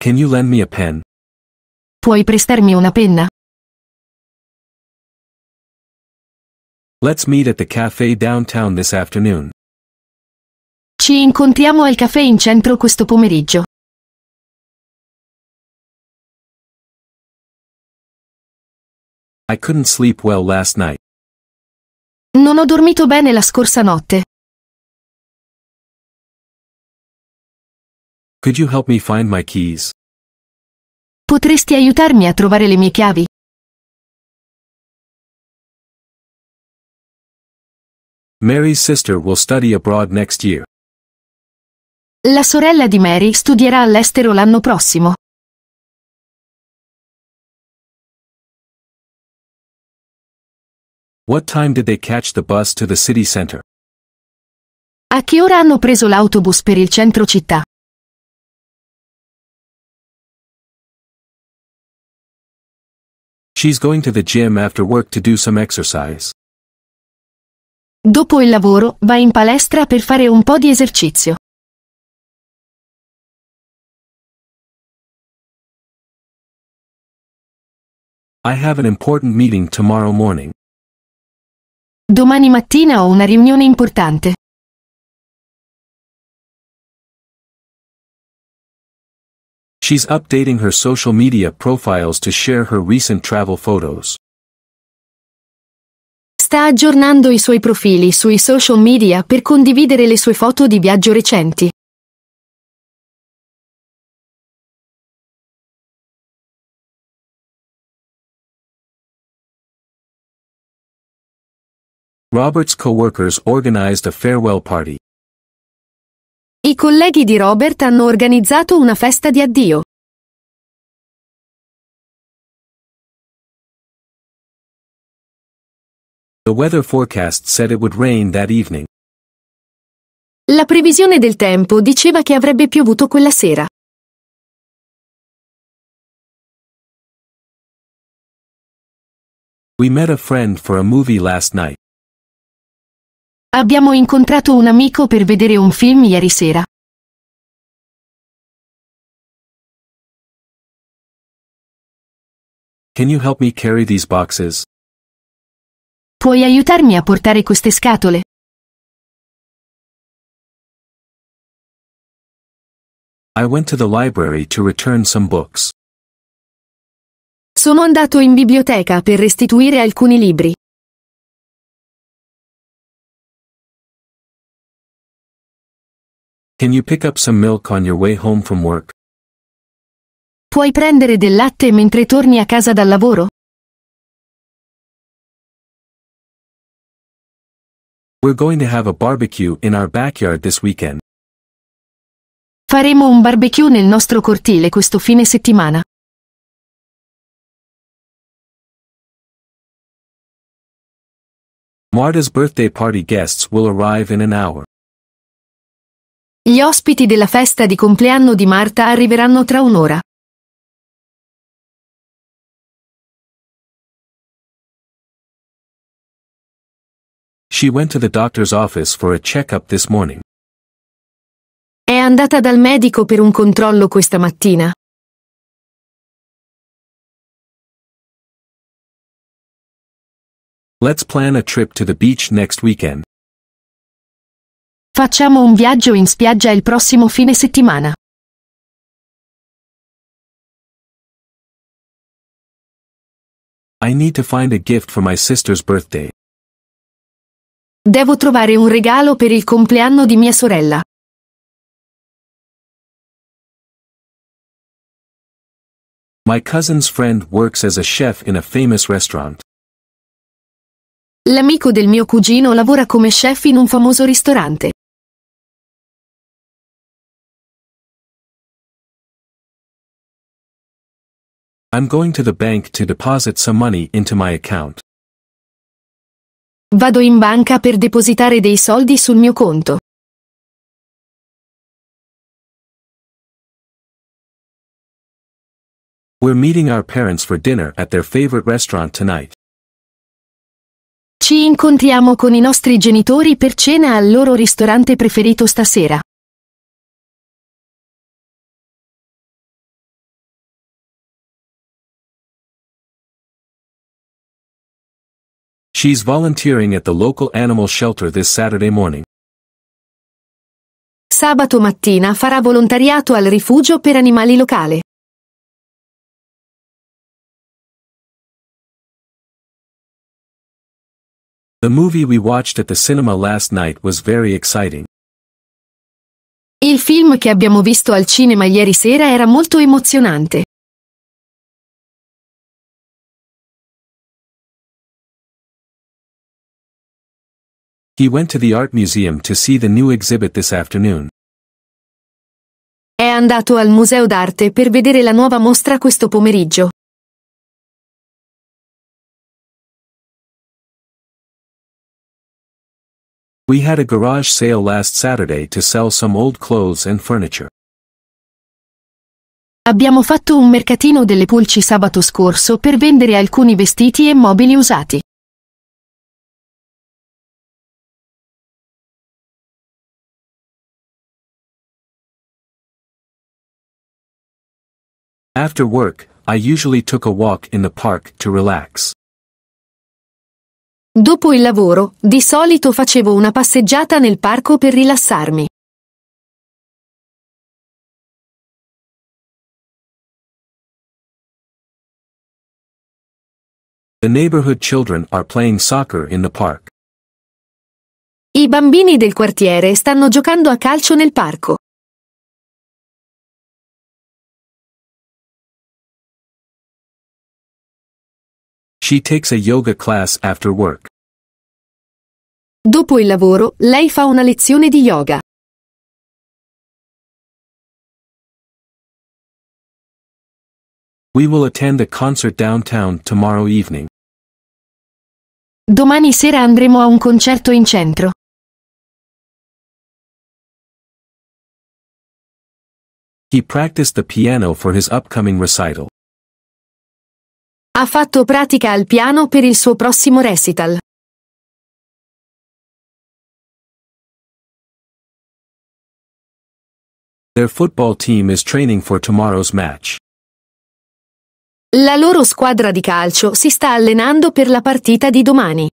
Can you lend me a pen? Puoi prestarmi una penna? Let's meet at the cafe downtown this afternoon. Ci incontriamo al caffè in centro questo pomeriggio. I couldn't sleep well last night. Non ho dormito bene la scorsa notte. Could you help me find my keys? Potresti aiutarmi a trovare le mie chiavi? Mary's sister will study abroad next year. La sorella di Mary studierà all'estero l'anno prossimo. What time did they catch the bus to the city center? A che ora hanno preso l'autobus per il centro città? She's going to the gym after work to do some exercise. Dopo il lavoro, va in palestra per fare un po' di esercizio. I have an important meeting tomorrow morning. Domani mattina ho una riunione importante. She's updating her social media profiles to share her recent travel photos. Sta aggiornando i suoi profili sui social media per condividere le sue foto di viaggio recenti. Robert's co-workers organized a farewell party. I colleghi di Robert hanno organizzato una festa di addio. The weather forecast said it would rain that evening. La previsione del tempo diceva che avrebbe piovuto quella sera. We met a friend for a movie last night. Abbiamo incontrato un amico per vedere un film ieri sera. Can you help me carry these boxes? Puoi aiutarmi a portare queste scatole? I went to the library to return some books. Sono andato in biblioteca per restituire alcuni libri. Can you pick up some milk on your way home from work? Puoi prendere del latte mentre torni a casa dal lavoro? We're going to have a barbecue in our backyard this weekend. Faremo un barbecue nel nostro cortile questo fine settimana. Marta's birthday party guests will arrive in an hour. Gli ospiti della festa di compleanno di Marta arriveranno tra un'ora. She went to the doctor's office for a checkup this morning. È andata dal medico per un controllo questa mattina. Let's plan a trip to the beach next weekend. Facciamo un viaggio in spiaggia il prossimo fine settimana. I need to find a gift for my sister's birthday. Devo trovare un regalo per il compleanno di mia sorella. My cousin's friend works as a chef in a famous restaurant. L'amico del mio cugino lavora come chef in un famoso ristorante. I'm going to the bank to deposit some money into my account. Vado in banca per depositare dei soldi sul mio conto. We're meeting our parents for dinner at their favorite restaurant tonight. Ci incontriamo con i nostri genitori per cena al loro ristorante preferito stasera. She's volunteering at the local animal shelter this Saturday morning. Sabato mattina farà volontariato al rifugio per animali locale. The movie we watched at the cinema last night was very exciting. Il film che abbiamo visto al cinema ieri sera era molto emozionante. He went to the art museum to see the new exhibit this afternoon. È andato al museo d'arte per vedere la nuova mostra questo pomeriggio. We had a garage sale last Saturday to sell some old clothes and furniture. Abbiamo fatto un mercatino delle pulci sabato scorso per vendere alcuni vestiti e mobili usati. After work, I usually took a walk in the park to relax. Dopo il lavoro, di solito facevo una passeggiata nel parco per rilassarmi. The neighborhood children are playing soccer in the park. I bambini del quartiere stanno giocando a calcio nel parco. She takes a yoga class after work. Dopo il lavoro, lei fa una lezione di yoga. We will attend a concert downtown tomorrow evening. Domani sera andremo a un concerto in centro. He practiced the piano for his upcoming recital. Ha fatto pratica al piano per il suo prossimo recital. Their football team is training for tomorrow's match. La loro squadra di calcio si sta allenando per la partita di domani.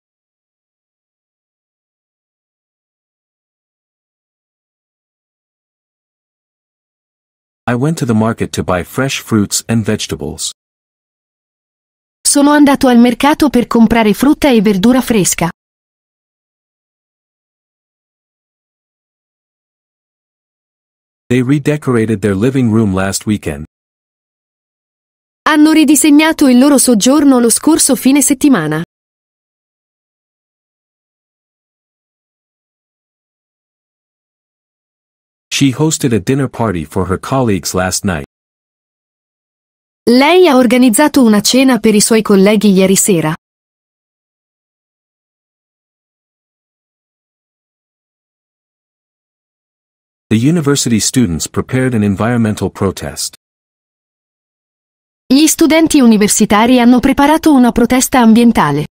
I went to the market to buy fresh fruits and vegetables. Sono andato al mercato per comprare frutta e verdura fresca. They redecorated their living room last weekend. Hanno ridisegnato il loro soggiorno lo scorso fine settimana. She hosted a dinner party for her colleagues last night. Lei ha organizzato una cena per i suoi colleghi ieri sera. The university students prepared an environmental protest. Gli studenti universitari hanno preparato una protesta ambientale.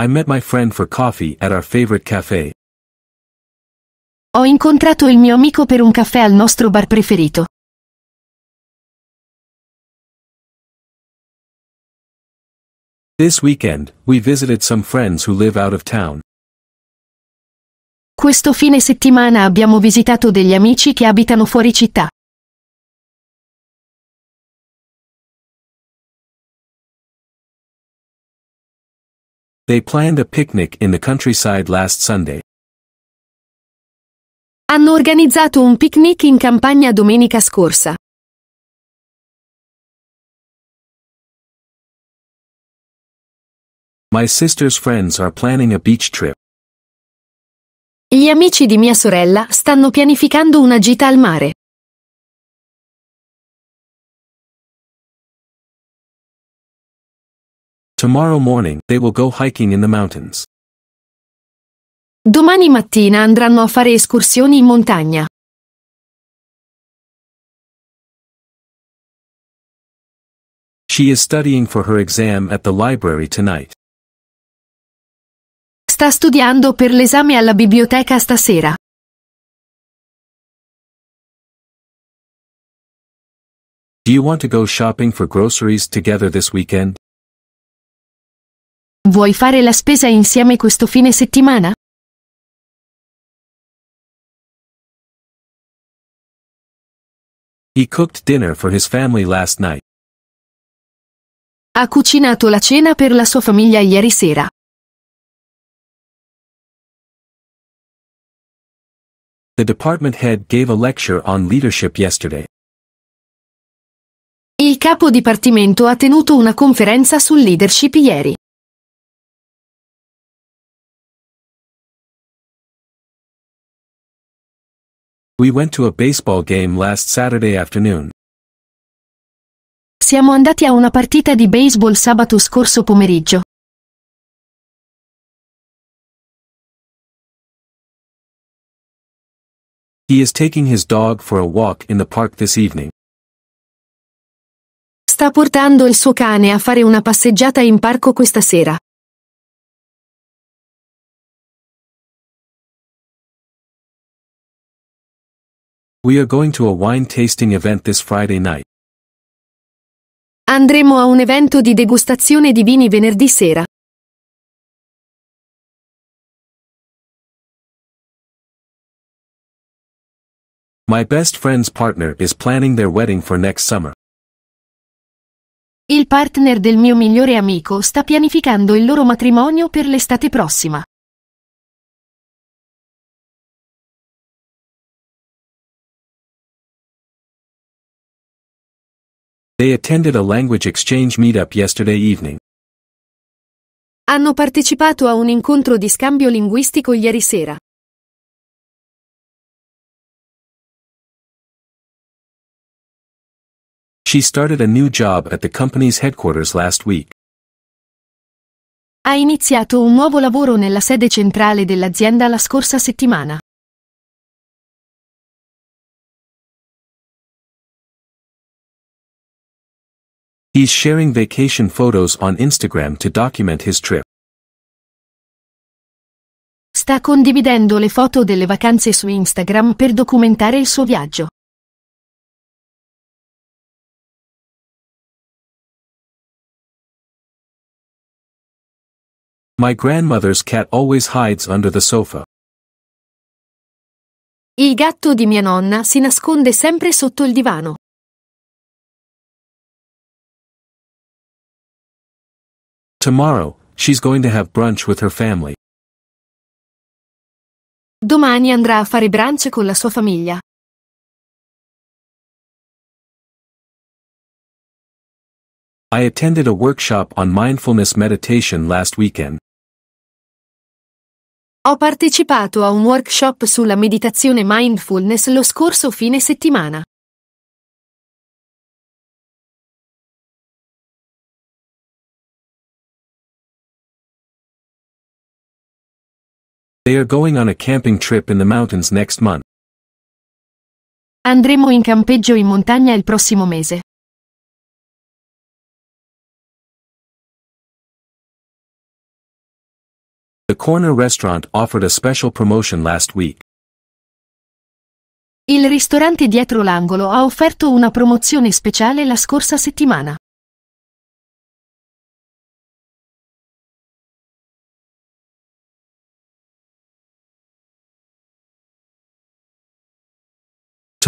I met my friend for coffee at our favorite cafe. Ho incontrato il mio amico per un caffè al nostro bar preferito. This weekend, we visited some friends who live out of town. Questo fine settimana abbiamo visitato degli amici che abitano fuori città. They planned a picnic in the countryside last Sunday hanno organizzato un picnic in campagna domenica scorsa. My sister's friends are planning a beach trip. Gli amici di mia sorella stanno pianificando una gita al mare. Tomorrow morning they will go hiking in the mountains. Domani mattina andranno a fare escursioni in montagna. She is studying for her exam at the library tonight. Sta studiando per l'esame alla biblioteca stasera. Do you want to go shopping for groceries together this weekend? Vuoi fare la spesa insieme questo fine settimana? He cooked dinner for his family last night. Ha cucinato la cena per la sua famiglia ieri sera. The department head gave a lecture on leadership yesterday. Il capo dipartimento ha tenuto una conferenza sul leadership ieri. We went to a baseball game last Saturday afternoon. Siamo andati a una partita di baseball sabato scorso pomeriggio. He is taking his dog for a walk in the park this evening. Sta portando il suo cane a fare una passeggiata in parco questa sera. We are going to a wine tasting event this Friday night. Andremo a un evento di degustazione di vini venerdì sera. My best friend's partner is planning their wedding for next summer. Il partner del mio migliore amico sta pianificando il loro matrimonio per l'estate prossima. They attended a language exchange meetup yesterday evening. Hanno partecipato a un incontro di scambio linguistico ieri sera. She started a new job at the company's headquarters last week. Ha iniziato un nuovo lavoro nella sede centrale dell'azienda la scorsa settimana. He's sharing vacation photos on Instagram to document his trip. Sta condividendo le foto delle vacanze su Instagram per documentare il suo viaggio. My grandmother's cat always hides under the sofa. Il gatto di mia nonna si nasconde sempre sotto il divano. Tomorrow, she's going to have brunch with her family. Domani andrà a fare brunch con la sua famiglia. I attended a workshop on mindfulness meditation last weekend. Ho partecipato a un workshop sulla meditazione mindfulness lo scorso fine settimana. They are going on a camping trip in the mountains next month. Andremo in campeggio in montagna il prossimo mese. The corner restaurant offered a special promotion last week. Il ristorante dietro l'angolo ha offerto una promozione speciale la scorsa settimana.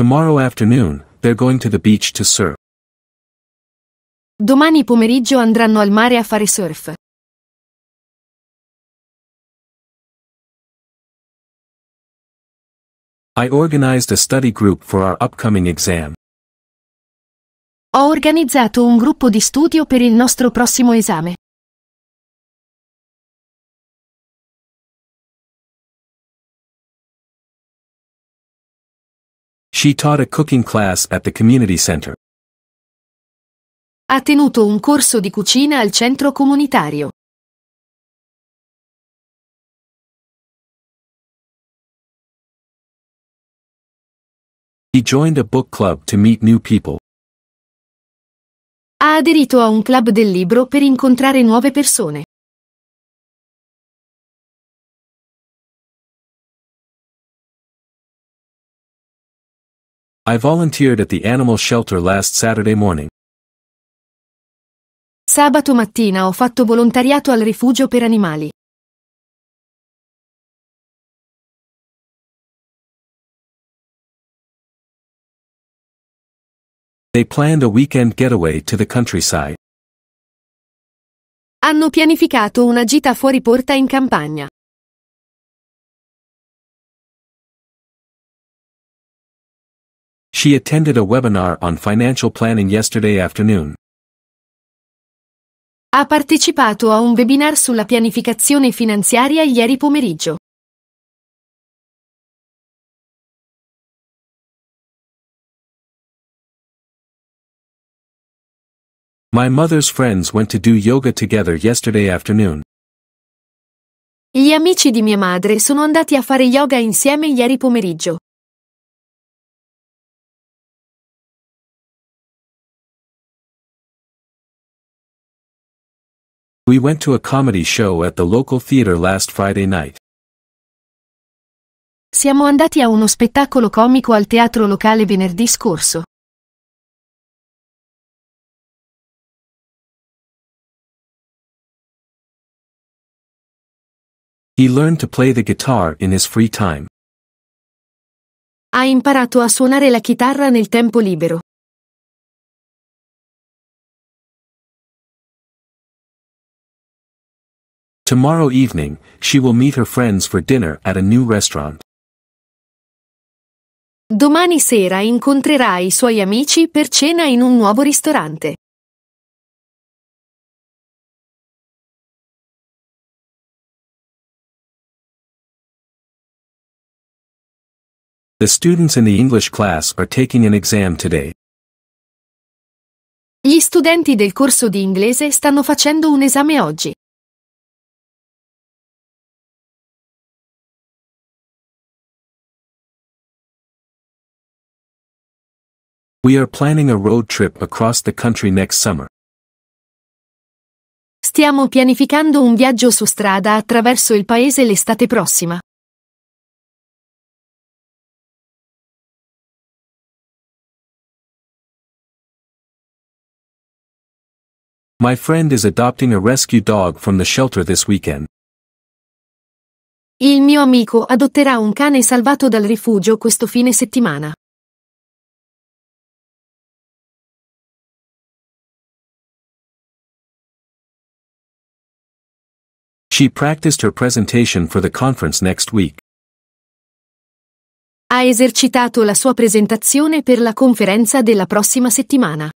Tomorrow afternoon, they're going to the beach to surf. Domani pomeriggio andranno al mare a fare surf. I organized a study group for our upcoming exam. Ho organizzato un gruppo di studio per il nostro prossimo esame. She taught a cooking class at the community center. Ha tenuto un corso di cucina al centro comunitario. He joined a book club to meet new people. Ha aderito a un club del libro per incontrare nuove persone. I volunteered at the animal shelter last Saturday morning. Sabato mattina ho fatto volontariato al rifugio per animali. They planned a weekend getaway to the countryside. Hanno pianificato una gita fuori porta in campagna. She attended a webinar on financial planning yesterday afternoon. Ha partecipato a un webinar sulla pianificazione finanziaria ieri pomeriggio. My mother's friends went to do yoga together yesterday afternoon. Gli amici di mia madre sono andati a fare yoga insieme ieri pomeriggio. We went to a comedy show at the local theater last Friday night. Siamo andati a uno spettacolo comico al teatro locale venerdì scorso. He learned to play the guitar in his free time. Ha imparato a suonare la chitarra nel tempo libero. Tomorrow evening, she will meet her friends for dinner at a new restaurant. Domani sera incontrerà i suoi amici per cena in un nuovo ristorante. The students in the English class are taking an exam today. Gli studenti del corso di inglese stanno facendo un esame oggi. We are planning a road trip across the country next summer. Stiamo pianificando un viaggio su strada attraverso il paese l'estate prossima. My friend is adopting a rescue dog from the shelter this weekend. Il mio amico adotterà un cane salvato dal rifugio questo fine settimana. She practiced her presentation for the conference next week. Ha esercitato la sua presentazione per la conferenza della prossima settimana.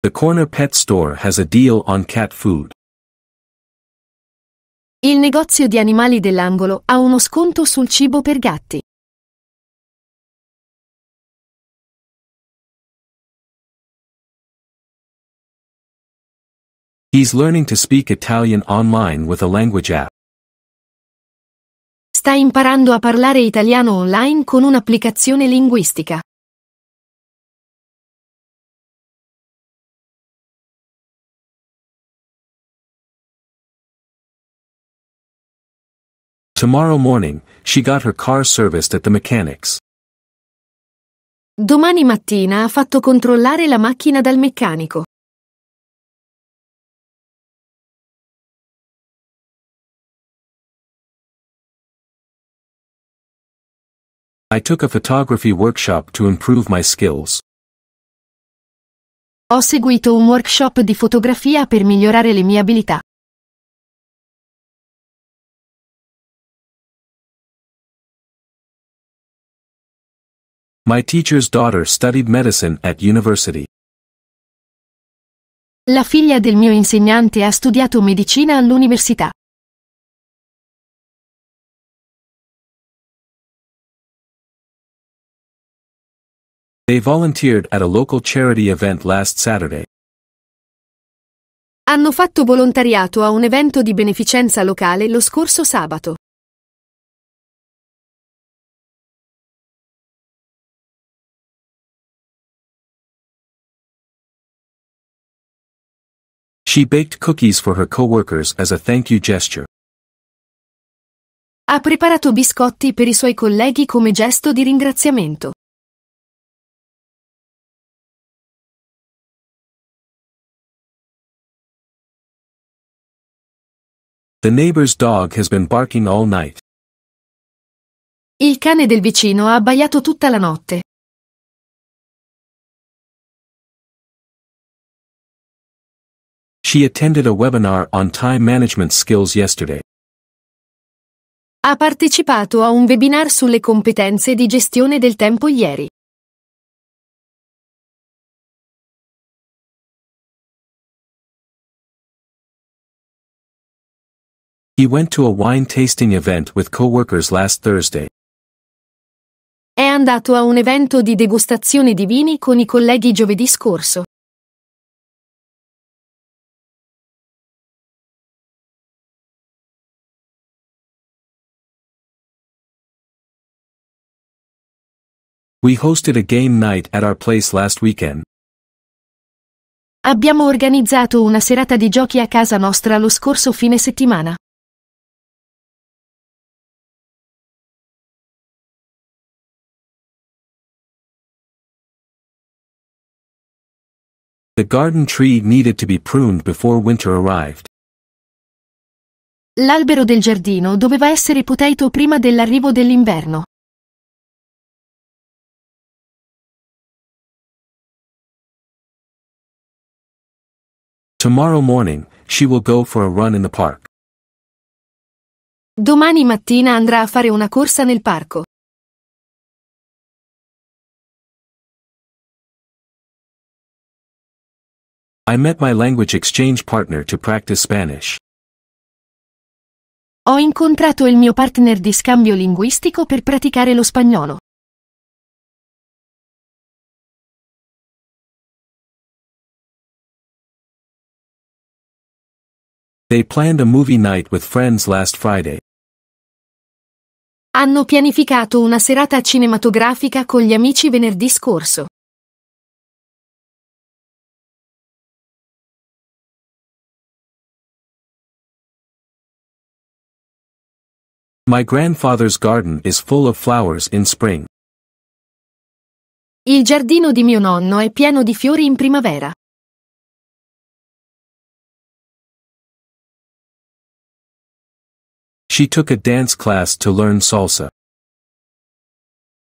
The corner pet store has a deal on cat food. Il negozio di animali dell'angolo ha uno sconto sul cibo per gatti. He's learning to speak Italian online with a language app. Sta imparando a parlare italiano online con un'applicazione linguistica. Tomorrow morning, she got her car serviced at the mechanics. Domani mattina ha fatto controllare la macchina dal meccanico. I took a photography workshop to improve my skills. Ho seguito un workshop di fotografia per migliorare le mie abilità. My teacher's daughter studied medicine at university. La figlia del mio insegnante ha studiato medicina all'università. They volunteered at a local charity event last Saturday. Hanno fatto volontariato a un evento di beneficenza locale lo scorso sabato. She baked cookies for her coworkers as a thank you gesture. Ha preparato biscotti per i suoi colleghi come gesto di ringraziamento. The neighbor's dog has been barking all night. Il cane del vicino ha abbaiato tutta la notte. She attended a webinar on time management skills yesterday. Ha partecipato a un webinar sulle competenze di gestione del tempo ieri. He went to a wine tasting event with coworkers last Thursday. È andato a un evento di degustazione di vini con i colleghi giovedì scorso. We hosted a game night at our place last weekend. Abbiamo organizzato una serata di giochi a casa nostra lo scorso fine settimana. The garden tree needed to be pruned before winter arrived. L'albero del giardino doveva essere potato prima dell'arrivo dell'inverno. Tomorrow morning, she will go for a run in the park. Domani mattina andrà a fare una corsa nel parco. I met my language exchange partner to practice Spanish. Ho incontrato il mio partner di scambio linguistico per praticare lo spagnolo. They planned a movie night with friends last Friday. Hanno pianificato una serata cinematografica con gli amici venerdì scorso. My grandfather's garden is full of flowers in spring. Il giardino di mio nonno è pieno di fiori in primavera. She took a dance class to learn salsa.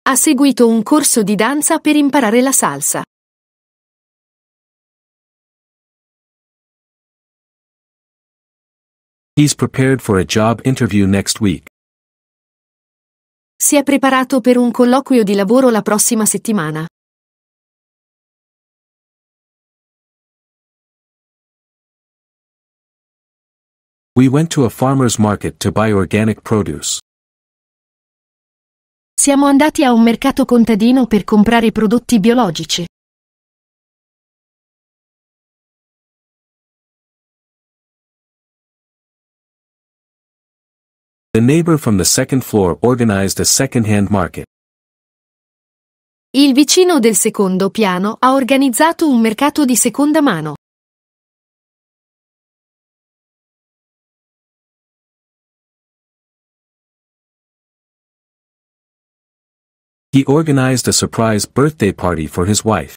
Ha seguito un corso di danza per imparare la salsa. He's prepared for a job interview next week. Si è preparato per un colloquio di lavoro la prossima settimana. We went to a farmer's market to buy organic produce. Siamo andati a un mercato contadino per comprare prodotti biologici. The neighbor from the second floor organized a second-hand market. Il vicino del secondo piano ha organizzato un mercato di seconda mano. He organized a surprise birthday party for his wife.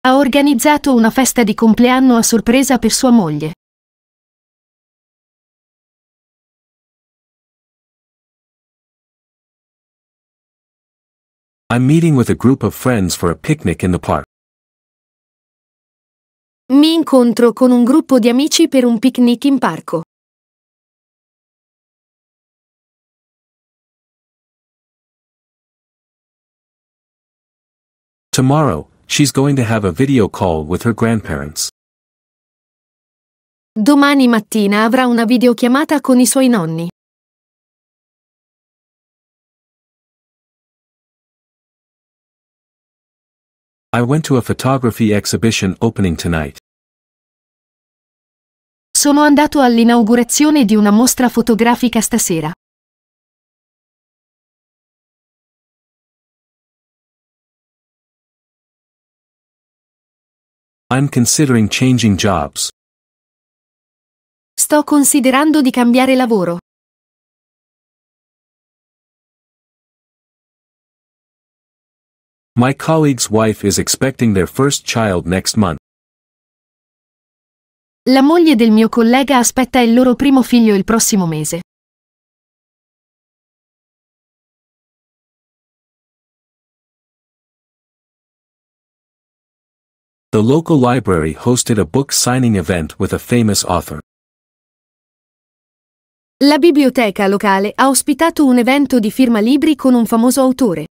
Ha organizzato una festa di compleanno a sorpresa per sua moglie. I'm meeting with a group of friends for a picnic in the park. Mi incontro con un gruppo di amici per un picnic in parco. Tomorrow, she's going to have a video call with her grandparents. Domani mattina avrà una videochiamata con i suoi nonni. I went to a photography exhibition opening tonight. Sono andato all'inaugurazione di una mostra fotografica stasera. I'm considering changing jobs. Sto considerando di cambiare lavoro. My colleague's wife is expecting their first child next month. La moglie del mio collega aspetta il loro primo figlio il prossimo mese. The local library hosted a book signing event with a famous author. La biblioteca locale ha ospitato un evento di firma libri con un famoso autore.